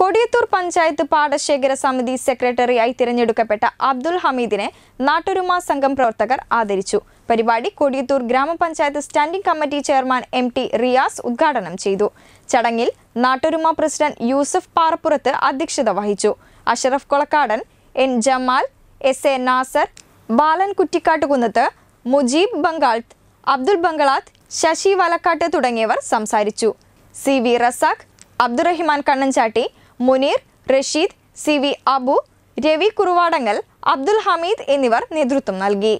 കൊടിയത്തൂർ പഞ്ചായത്ത് പാടശേഖര സമിതി സെക്രട്ടറിയായി തിരഞ്ഞെടുക്കപ്പെട്ട അബ്ദുൽ ഹമീദിനെ നാട്ടുരുമ സംഘം പ്രവർത്തകർ ആദരിച്ചു പരിപാടി കൊടിയത്തൂർ ഗ്രാമപഞ്ചായത്ത് standing committee chairman M T Riyas ഉദ്ഘാടനം ചെയ്തു ചടങ്ങിൽ നാട്ടുരുമ പ്രസിഡന്റ് യൂസഫ് പാറപ്പുറത്ത് അധ്യക്ഷത വഹിച്ചു Ashraf Kolakkadan N Jamal S A Nasar Balan Kuttikkattukunnath Mujeeb Bangalath Abdul Bangalath Sasi Valakkad തുടങ്ങിയവർ സംസാരിച്ചു C V Razak Abdurahiman Kannanchatti Muneer Rasheed C V Abu Ravi Kuruvadangal Abdul Hameed എന്നിവർ നേതൃത്വം നൽകി